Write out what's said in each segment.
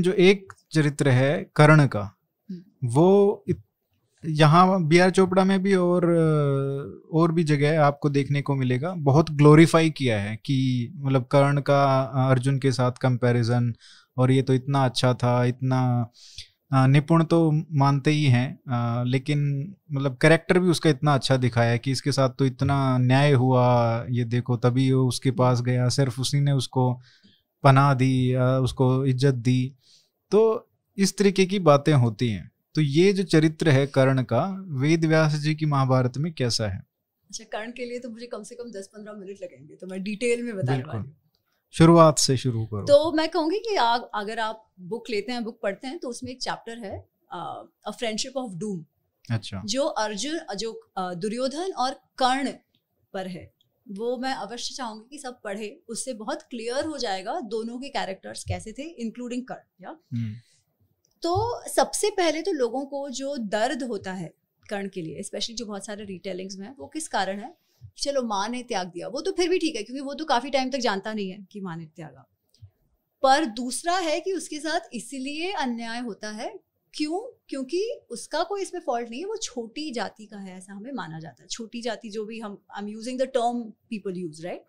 जो एक चरित्र है कर्ण का हम्म। वो यहाँ बी आर चोपड़ा में भी और और भी जगह आपको देखने को मिलेगा बहुत ग्लोरीफाई किया है कि मतलब कर्ण का अर्जुन के साथ कंपैरिजन और ये तो इतना अच्छा था इतना निपुण तो मानते ही हैं लेकिन मतलब करेक्टर भी उसका इतना अच्छा दिखाया है कि इसके साथ तो इतना न्याय हुआ ये देखो तभी वो उसके पास गया सिर्फ उसी ने उसको पना दी या उसको इज्जत दी तो इस तरीके की बातें होती हैं तो ये जो चरित्र है कर्ण का वेद व्यास जी की महाभारत में कैसा है अच्छा कर्ण के लिए तो मुझे कम से कम दस पंद्रह मिनट लगेंगे तो मैं डिटेल में बता वाली शुरुआत से शुरू करो तो मैं कहूँगी कि आ, अगर आप बुक लेते हैं बुक पढ़ते हैं तो उसमें एक चैप्टर है अ फ्रेंडशिप ऑफ डूम अच्छा जो अर्जुन जो दुर्योधन और कर्ण पर है वो मैं अवश्य चाहूंगी कि सब पढ़े उससे बहुत क्लियर हो जाएगा दोनों के कैरेक्टर्स कैसे थे इंक्लूडिंग कर या hmm. तो सबसे पहले तो लोगों को जो दर्द होता है कर्ण के लिए स्पेशली जो बहुत सारे रिटेलिंग्स में वो किस कारण है चलो माँ ने त्याग दिया वो तो फिर भी ठीक है क्योंकि वो तो काफी टाइम तक जानता नहीं है कि माँ ने त्यागा पर दूसरा है कि उसके साथ इसीलिए अन्याय होता है क्यों क्योंकि उसका कोई इसमें फॉल्ट नहीं है वो छोटी जाति का है ऐसा हमें माना जाता है छोटी जाति जो भी हम I am using the term people use right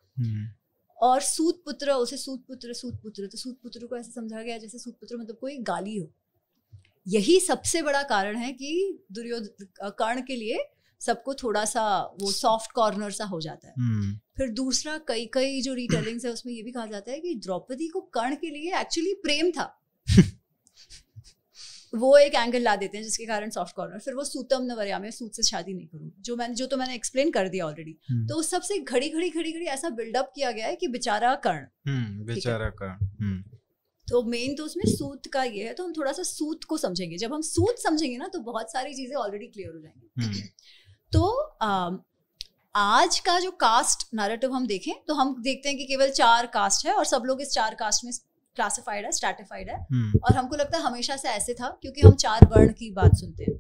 और सूत पुत्र उसे सूत पुत्र सूत पुत्र तो सूत पुत्र को ऐसे समझा गया जैसे सूत पुत्र मतलब कोई गाली हो यही सबसे बड़ा कारण है कि दुर्योधन कर्ण के लिए सबको थोड़ा सा वो सॉफ्ट कॉर्नर सा हो जाता है hmm. फिर दूसरा कई कई जो रिटेलिंग्स है उसमें ये भी कहा जाता है कि द्रौपदी को कर्ण के लिए एक्चुअली प्रेम था वो एक एंगल ला देते हैं जिसके कारण सॉफ्ट कॉर्नर फिर वो सूतम नवरिया में सूत से शादी नहीं करूँ जो मैंने जो तो मैंने एक्सप्लेन कर दिया ऑलरेडी हम्म। तो उस सबसे घड़ी घड़ी घड़ी घड़ी ऐसा बिल्डअप किया गया है कि बेचारा कर्ण हम्म, बेचारा कर्ण हम्म। तो मेन तो उसमें सूत का ये है तो हम थोड़ा सा सूत को समझेंगे जब हम सूत समझेंगे ना तो बहुत सारी चीजें ऑलरेडी क्लियर हो जाएंगी तो आ, आज का जो कास्ट नैरेटिव हम देखें तो हम देखते हैं कि केवल चार कास्ट है और सब लोग इस चार कास्ट में क्लासिफाइड है स्टैटिफाइड है हम्म। और हमको लगता है हमेशा से ऐसे था क्योंकि हम चार वर्ण की बात सुनते हैं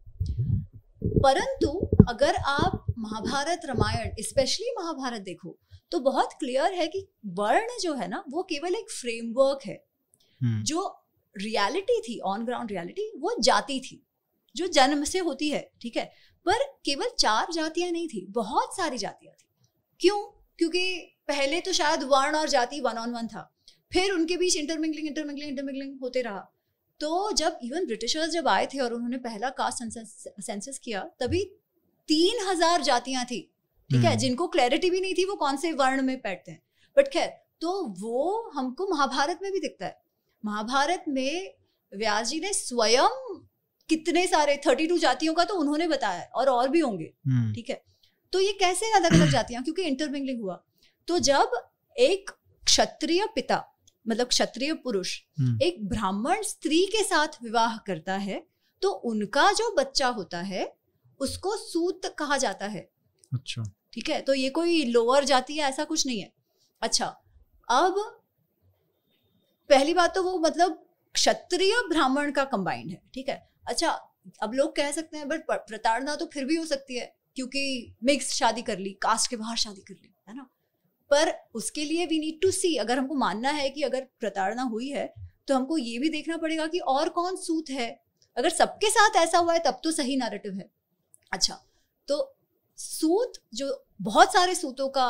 परंतु अगर आप महाभारत रामायण स्पेशली महाभारत देखो तो बहुत क्लियर है कि वर्ण जो है ना वो केवल एक फ्रेमवर्क है हम्म। जो रियलिटी थी ऑन ग्राउंड रियलिटी वो जाति थी जो जन्म से होती है ठीक है पर केवल चार जातियां नहीं थी बहुत सारी जातियां थी क्यों क्योंकि पहले तो शायद वर्ण और जाति वन ऑन वन था फिर उनके बीच इंटरमिंगलिंग इंटरमिंगलिंग इंटरमिंगलिंग होते रहा तो जब इवन ब्रिटिशर्स जब आए थे और उन्होंने पहला कास्ट सेंसस किया तभी तीन हजार जातियां थी ठीक है हम्म। जिनको क्लैरिटी भी नहीं थी वो कौन से वर्ण में बैठते हैं बट खैर तो वो हमको महाभारत में भी दिखता है महाभारत में व्यास जी ने स्वयं कितने सारे थर्टी टू जातियों का तो उन्होंने बताया और और भी होंगे हम्म। ठीक है तो ये कैसे अलग अलग जातियां क्योंकि इंटरमिंगलिंग हुआ तो जब एक क्षत्रिय पिता मतलब क्षत्रिय पुरुष हम्म। एक ब्राह्मण स्त्री के साथ विवाह करता है तो उनका जो बच्चा होता है उसको सूत कहा जाता है अच्छा ठीक है तो ये कोई लोअर जाति है ऐसा कुछ नहीं है अच्छा अब पहली बात तो वो मतलब क्षत्रिय ब्राह्मण का कंबाइंड है ठीक है अच्छा अब लोग कह सकते हैं बट प्रताड़ना तो फिर भी हो सकती है क्योंकि मिक्स शादी कर ली कास्ट के बाहर शादी कर ली है ना पर उसके लिए वी नीड टू सी अगर हमको मानना है कि अगर प्रताड़ना हुई है तो हमको ये भी देखना पड़ेगा कि और कौन सूत है अगर सबके साथ ऐसा हुआ है तब तो सही नरेटिव है अच्छा तो सूत जो बहुत सारे सूतों का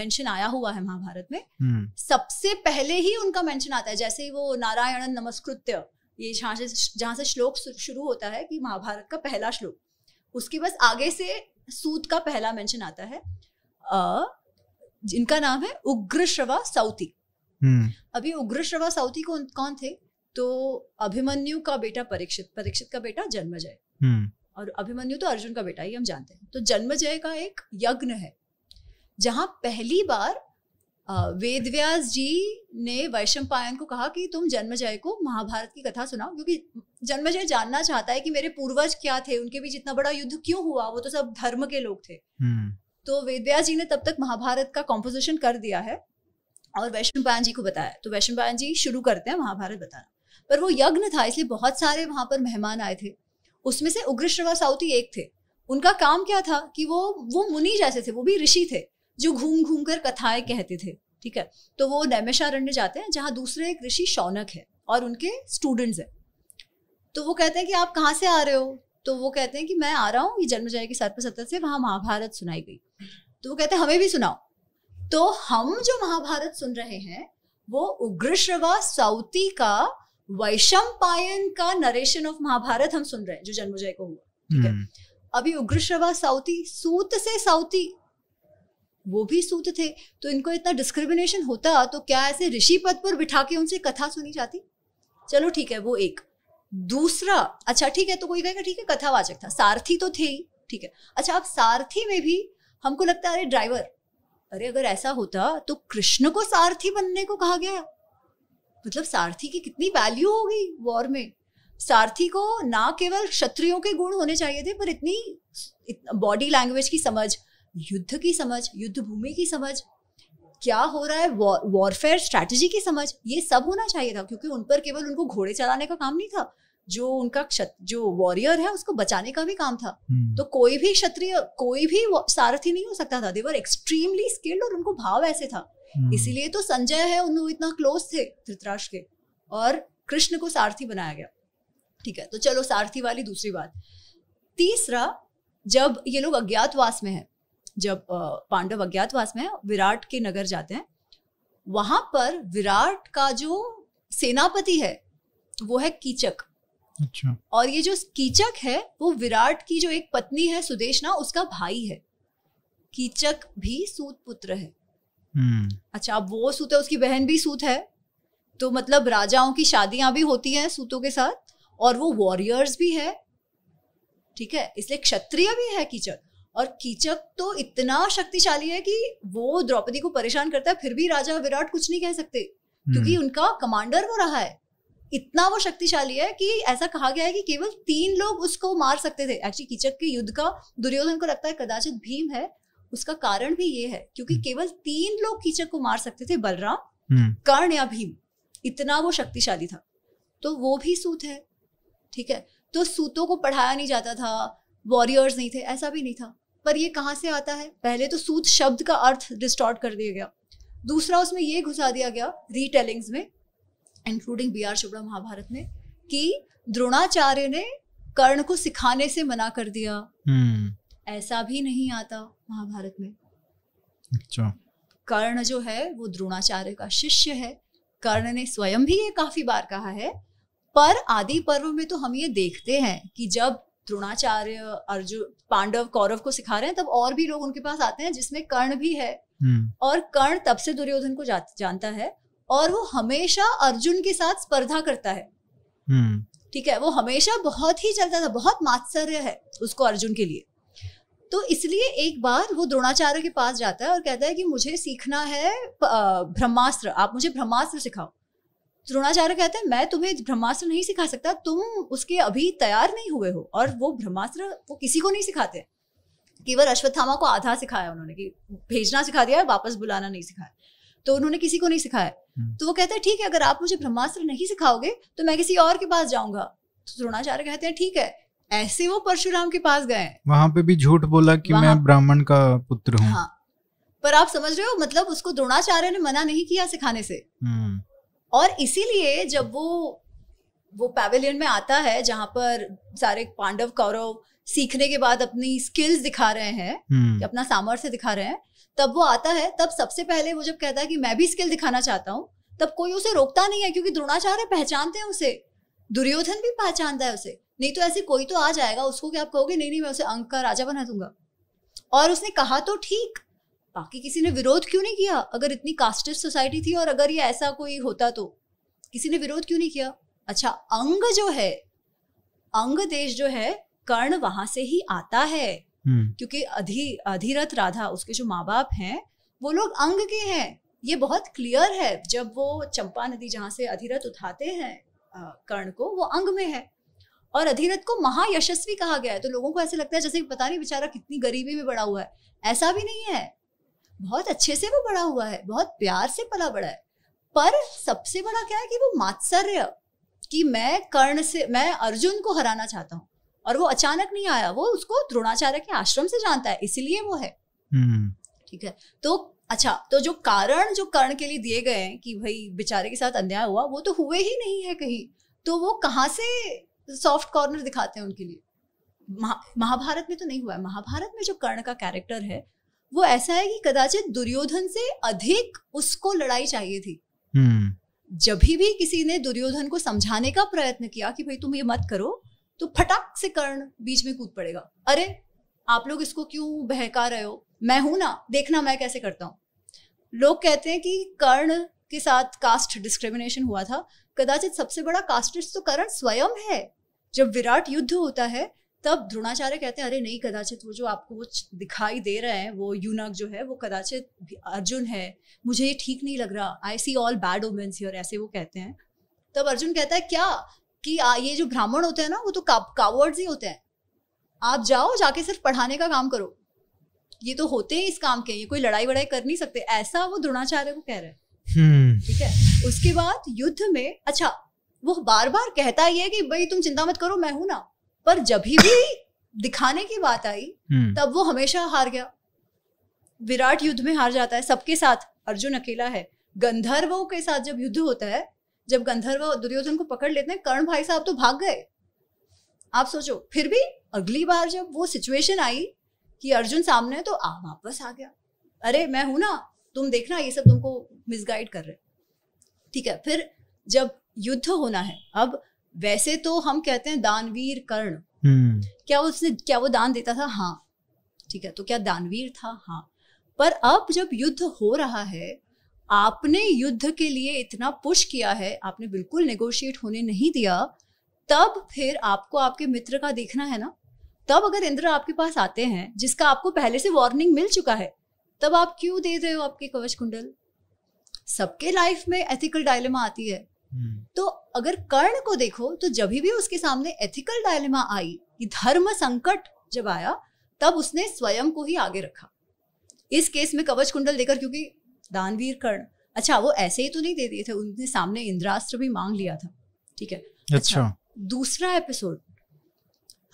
मेंशन आया हुआ है महाभारत में हम्म। सबसे पहले ही उनका मेंशन आता है जैसे वो नारायण नमस्कृत्य ये जहां से जहां से श्लोक शुरू होता है कि महाभारत का पहला श्लोक उसके बस आगे से सूत का पहला मेंशन आता है अः जिनका नाम है उग्र श्रवा साउथी हम्म। अभी उग्र श्रवा साउथी कौन कौन थे तो अभिमन्यु का बेटा परीक्षित परीक्षित का बेटा जन्मजय हम्म। और अभिमन्यु तो अर्जुन का बेटा ही हम जानते हैं तो जन्मजय का एक यज्ञ है जहां पहली बार वेदव्यास जी ने वैशम पायन को कहा कि तुम जन्मजय को महाभारत की कथा सुनाओ क्योंकि जन्मजय जानना चाहता है कि मेरे पूर्वज क्या थे उनके बीच इतना बड़ा युद्ध क्यों हुआ वो तो सब धर्म के लोग थे हम्म। तो वेद जी ने तब तक महाभारत का कॉम्पोजिशन कर दिया है और वैष्णव पायन जी को बताया तो वैष्णव पायन जी शुरू करते हैं महाभारत बताना पर वो यज्ञ था इसलिए बहुत सारे वहां पर मेहमान आए थे उसमें से श्रवा साउती एक थे उनका काम क्या था कि वो वो मुनि जैसे थे वो भी ऋषि थे जो घूम घूम कर कथाएं कहते थे ठीक है तो वो नैमिषारण्य जाते हैं जहाँ दूसरे एक ऋषि शौनक है और उनके स्टूडेंट्स हैं तो वो कहते हैं कि आप कहाँ से आ रहे हो तो वो कहते हैं कि मैं आ रहा हूँ ये जन्म जय के साथ सत्तर से वहां महाभारत सुनाई गई तो वो कहते हैं हमें भी सुनाओ तो हम जो महाभारत सुन रहे हैं वो उग्र श्रवा साउती का वैशम पायन का नरेशन ऑफ महाभारत हम सुन रहे हैं जो जन्मजय को हुआ ठीक है हम्म। अभी उग्रश्रवा साउती सूत से साउती वो भी सूत थे तो इनको इतना डिस्क्रिमिनेशन होता तो क्या ऐसे ऋषि पद पर बिठा के उनसे कथा सुनी जाती चलो ठीक है वो एक दूसरा अच्छा ठीक है तो कोई कहेगा ठीक है कथावाचक था सारथी तो थे ही ठीक है अच्छा अब सारथी में भी हमको लगता है अरे ड्राइवर अरे अगर ऐसा होता तो कृष्ण को सारथी बनने को कहा गया मतलब सारथी की कितनी वैल्यू होगी वॉर में सारथी को ना केवल क्षत्रियों के गुण होने चाहिए थे पर इतनी बॉडी लैंग्वेज की समझ युद्ध की समझ युद्ध भूमि की समझ क्या हो रहा है वॉरफेयर स्ट्रैटेजी की समझ ये सब होना चाहिए था क्योंकि उन पर केवल उनको घोड़े चलाने का काम नहीं था जो उनका क्षत जो वॉरियर है उसको बचाने का भी काम था hmm. तो कोई भी क्षत्रिय कोई भी सारथी नहीं हो सकता था देवर एक्सट्रीमली स्किल्ड और उनको भाव ऐसे था hmm. इसीलिए तो संजय है उन इतना क्लोज थे धृतराष्ट्र के और कृष्ण को सारथी बनाया गया ठीक है तो चलो सारथी वाली दूसरी बात तीसरा जब ये लोग अज्ञातवास में है जब पांडव अज्ञातवास में विराट के नगर जाते हैं वहां पर विराट का जो सेनापति है वो है कीचक अच्छा और ये जो कीचक है वो विराट की जो एक पत्नी है सुदेशना उसका भाई है कीचक भी सूत पुत्र है हम्म। अच्छा अब वो सूत है उसकी बहन भी सूत है तो मतलब राजाओं की शादियां भी होती हैं सूतों के साथ और वो वॉरियर्स भी है ठीक है इसलिए क्षत्रिय भी है कीचक और कीचक तो इतना शक्तिशाली है कि वो द्रौपदी को परेशान करता है फिर भी राजा विराट कुछ नहीं कह सकते क्योंकि हम्म। उनका कमांडर वो रहा है इतना वो शक्तिशाली है कि ऐसा कहा गया है कि केवल तीन लोग उसको मार सकते थे एक्चुअली कीचक के युद्ध का दुर्योधन को लगता है कदाचित भीम है उसका कारण भी ये है क्योंकि हम्म। केवल तीन लोग कीचक को मार सकते थे बलराम हम्म। कर्ण या भीम इतना वो शक्तिशाली था तो वो भी सूत है ठीक है तो सूतों को पढ़ाया नहीं जाता था वॉरियर्स नहीं थे ऐसा भी नहीं था पर ये कहाँ से आता है पहले तो सूत शब्द का अर्थ डिस्टॉर्ट कर दिया गया दूसरा उसमें ये घुसा दिया गया रीटेलिंग्स में including B R Chopra Mahabharat में कि द्रोणाचार्य ने कर्ण को सिखाने से मना कर दिया हम्म। ऐसा भी नहीं आता महाभारत में अच्छा कर्ण जो है वो द्रोणाचार्य का शिष्य है कर्ण ने स्वयं भी ये काफी बार कहा है पर आदि पर्व में तो हम ये देखते हैं कि जब द्रोणाचार्य अर्जुन पांडव कौरव को सिखा रहे हैं तब और भी लोग उनके पास आते हैं जिसमें कर्ण भी है हम्म। और कर्ण तब से दुर्योधन को जा, जानता है और वो हमेशा अर्जुन के साथ स्पर्धा करता है हम्म। ठीक है वो हमेशा बहुत ही चलता था बहुत मात्सर्य है उसको अर्जुन के लिए तो इसलिए एक बार वो द्रोणाचार्य के पास जाता है और कहता है कि मुझे सीखना है ब्रह्मास्त्र आप मुझे ब्रह्मास्त्र सिखाओ द्रोणाचार्य कहते हैं मैं तुम्हें ब्रह्मास्त्र नहीं सिखा सकता तुम उसके अभी तैयार नहीं हुए हो और वो ब्रह्मास्त्र वो किसी को नहीं सिखाते केवल अश्वत्थामा को आधा सिखाया उन्होंने कि भेजना सिखा दिया है वापस बुलाना नहीं सिखाया तो उन्होंने किसी को नहीं सिखाया हम्म। तो वो कहते हैं ठीक है अगर आप मुझे ब्रह्मास्त्र नहीं सिखाओगे तो मैं किसी और के पास जाऊंगा तो द्रोणाचार्य कहते हैं ठीक है ऐसे वो परशुराम के पास गए वहां पे भी झूठ बोला कि मैं ब्राह्मण का पुत्र हूँ हाँ पर आप समझ रहे हो मतलब उसको द्रोणाचार्य ने मना नहीं किया सिखाने से हम्म। और इसीलिए जब वो वो पैवेलियन में आता है जहाँ पर सारे पांडव कौरव सीखने के बाद अपनी स्किल्स दिखा रहे हैं हम्म। अपना सामर्थ्य दिखा रहे हैं तब वो आता है तब सबसे पहले वो जब कहता है कि मैं भी स्किल दिखाना चाहता हूँ तब कोई उसे रोकता नहीं है क्योंकि द्रोणाचार्य पहचानते हैं उसे दुर्योधन भी पहचानता है उसे नहीं तो ऐसे कोई तो आ जाएगा उसको क्या आप कहोगे नहीं नहीं मैं उसे अंक का राजा बना दूंगा और उसने कहा तो ठीक बाकी किसी ने विरोध क्यों नहीं किया अगर इतनी कास्टिस्ट सोसाइटी थी और अगर ये ऐसा कोई होता तो किसी ने विरोध क्यों नहीं किया अच्छा अंग जो है अंग देश जो है कर्ण वहां से ही आता है हम्म। क्योंकि अधि अधिरथ राधा उसके जो माँ बाप हैं वो लोग अंग के हैं ये बहुत क्लियर है जब वो चंपा नदी जहाँ से अधिरथ उठाते हैं कर्ण को वो अंग में है और अधिरथ को महायशस्वी कहा गया है तो लोगों को ऐसे लगता है जैसे पता नहीं बेचारा कितनी गरीबी में बड़ा हुआ है ऐसा भी नहीं है बहुत अच्छे से वो बड़ा हुआ है बहुत प्यार से पला बड़ा है पर सबसे बड़ा क्या है कि वो मात्सर्य कि मैं कर्ण से मैं अर्जुन को हराना चाहता हूँ और वो अचानक नहीं आया वो उसको द्रोणाचार्य के आश्रम से जानता है इसीलिए वो है हम्म। ठीक है तो अच्छा तो जो कारण जो कर्ण के लिए दिए गए हैं कि भाई बेचारे के साथ अन्याय हुआ वो तो हुए ही नहीं है कहीं तो वो कहाँ से सॉफ्ट कॉर्नर दिखाते हैं उनके लिए महा, महाभारत में तो नहीं हुआ है महाभारत में जो कर्ण का कैरेक्टर है वो ऐसा है कि कदाचित दुर्योधन से अधिक उसको लड़ाई चाहिए थी हम्म। जब भी किसी ने दुर्योधन को समझाने का प्रयत्न किया कि भाई तुम ये मत करो तो फटाक से कर्ण बीच में कूद पड़ेगा अरे आप लोग इसको क्यों बहका रहे हो मैं हूं ना देखना मैं कैसे करता हूं लोग कहते हैं कि कर्ण के साथ कास्ट डिस्क्रिमिनेशन हुआ था कदाचित सबसे बड़ा कास्टिस्ट तो कर्ण स्वयं है जब विराट युद्ध होता है तब द्रोणाचार्य कहते हैं अरे नहीं कदाचित वो जो आपको वो दिखाई दे रहे हैं वो यूनक जो है वो कदाचित अर्जुन है मुझे ये ठीक नहीं लग रहा I see all bad omens here ऐसे वो कहते हैं तब अर्जुन कहता है क्या कि आ, ये जो ब्राह्मण होते हैं ना वो तो का, कावर्ड्स ही होते हैं आप जाओ जाके सिर्फ पढ़ाने का काम करो ये तो होते हैं इस काम के ये कोई लड़ाई वड़ाई कर नहीं सकते ऐसा वो द्रोणाचार्य को कह रहे हैं हम्म। ठीक है उसके बाद युद्ध में अच्छा वो बार बार कहता ही है कि भाई तुम चिंता मत करो मैं हूं ना पर जब भी दिखाने की बात आई हम्म। तब वो हमेशा हार गया विराट युद्ध में हार जाता है सबके साथ अर्जुन अकेला है गंधर्व के साथ जब युद्ध होता है जब गंधर्व दुर्योधन को पकड़ लेते हैं कर्ण भाई साहब तो भाग गए आप सोचो फिर भी अगली बार जब वो सिचुएशन आई कि अर्जुन सामने है तो आ वापस आ गया अरे मैं हूं ना तुम देखना ये सब तुमको मिसगाइड कर रहे ठीक है फिर जब युद्ध होना है अब वैसे तो हम कहते हैं दानवीर कर्ण hmm. क्या उसने क्या वो दान देता था हाँ ठीक है तो क्या दानवीर था हाँ पर अब जब युद्ध हो रहा है आपने युद्ध के लिए इतना पुश किया है आपने बिल्कुल नेगोशिएट होने नहीं दिया तब फिर आपको आपके मित्र का देखना है ना तब अगर इंद्र आपके पास आते हैं जिसका आपको पहले से वार्निंग मिल चुका है तब आप क्यों दे रहे हो आपके कवच कुंडल सबके लाइफ में एथिकल डायलेमा आती है हम्म। तो अगर कर्ण को देखो तो जब भी उसके सामने एथिकल डायलेमा आई कि धर्म संकट जब आया तब उसने स्वयं को ही आगे रखा इस केस में कवच कुंडल देकर क्योंकि दानवीर कर्ण अच्छा वो ऐसे ही तो नहीं दे दिए थे उनने सामने इंद्रास्त्र भी मांग लिया था ठीक है अच्छा, अच्छा दूसरा एपिसोड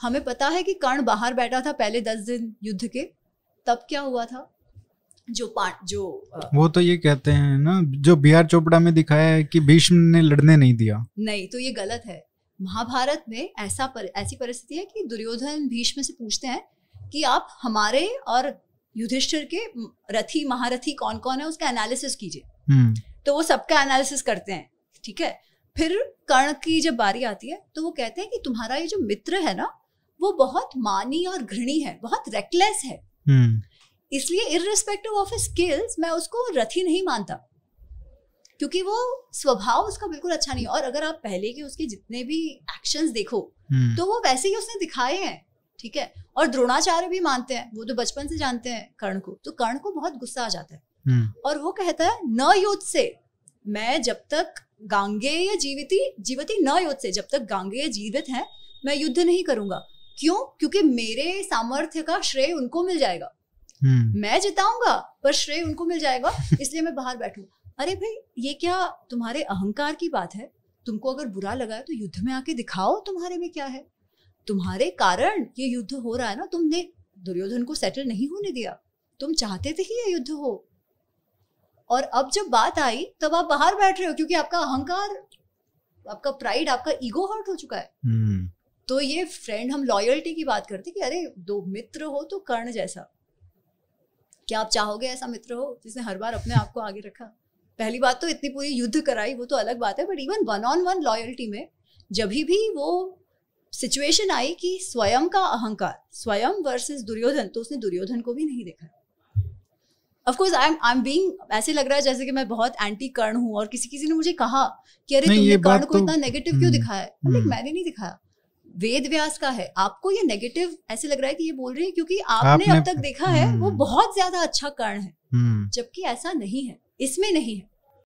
हमें पता है कि कर्ण बाहर बैठा था पहले दस दिन युद्ध के तब क्या हुआ था जो पार्ट जो आ, वो तो ये कहते हैं ना जो बी आर चोपड़ा में दिखाया है कि भीष्म ने लड़ने नहीं दिया नहीं तो ये गलत है महाभारत में ऐसा पर, ऐसी परिस्थिति है कि दुर्योधन भीष्म से पूछते हैं कि आप हमारे और युधिष्ठिर के रथी महारथी कौन कौन है उसका एनालिसिस कीजिए हम्म। तो वो सबका एनालिसिस करते हैं ठीक है फिर कर्ण की जब बारी आती है तो वो कहते हैं कि तुम्हारा ये जो मित्र है ना वो बहुत मानी और घृणी है बहुत रेकलेस है हम्म। इसलिए इरिस्पेक्टिव ऑफ स्किल्स मैं उसको रथी नहीं मानता क्योंकि वो स्वभाव उसका बिल्कुल अच्छा नहीं और अगर आप पहले के उसके जितने भी एक्शंस देखो hmm. तो वो वैसे ही उसने दिखाए हैं ठीक है और द्रोणाचार्य भी मानते हैं वो तो बचपन से जानते हैं कर्ण को तो कर्ण को बहुत गुस्सा आ जाता है hmm. और वो कहता है न युद्ध से मैं जब तक गांगे या जीवती न युद्ध से जब तक गांगे या जीवित है मैं युद्ध नहीं करूंगा क्यों क्योंकि मेरे सामर्थ्य का श्रेय उनको मिल जाएगा हम्म। मैं जिताऊंगा पर श्रेय उनको मिल जाएगा इसलिए मैं बाहर बैठू अरे भाई ये क्या तुम्हारे अहंकार की बात है तुमको अगर बुरा लगा है तो युद्ध में आके दिखाओ तुम्हारे में क्या है तुम्हारे कारण ये युद्ध हो रहा है ना तुमने दुर्योधन को सेटल नहीं होने दिया तुम चाहते थे ही ये युद्ध हो और अब जब बात आई तब आप बाहर बैठ रहे हो क्योंकि आपका अहंकार आपका प्राइड आपका ईगो हर्ट हो चुका है hmm. तो ये फ्रेंड हम लॉयल्टी की बात करते कि अरे दो मित्र हो तो कर्ण जैसा क्या आप चाहोगे ऐसा मित्र हो जिसने हर बार अपने आप को आगे रखा पहली बात तो इतनी पूरी युद्ध कराई वो तो अलग बात है but even one on one loyalty में जब भी वो सिचुएशन आई कि स्वयं का अहंकार स्वयं वर्सेस दुर्योधन तो उसने दुर्योधन को भी नहीं देखा of course I am I am being ऐसे लग रहा है जैसे कि मैं बहुत एंटी कर्ण हूँ और किसी किसी ने मुझे कहा कि अरे तुमने कर्ण तो, को इतना नेगेटिव क्यों हम्म, दिखाया है हम्म। मैंने नहीं दिखाया वेद व्यास का है आपको ये नेगेटिव ऐसे लग रहा है कि ये बोल रहे हैं क्योंकि आपने, आपने अब तक देखा है वो हम्म। बहुत ज्यादा अच्छा कर्ण है हम्म। जबकि ऐसा नहीं है इसमें नहीं है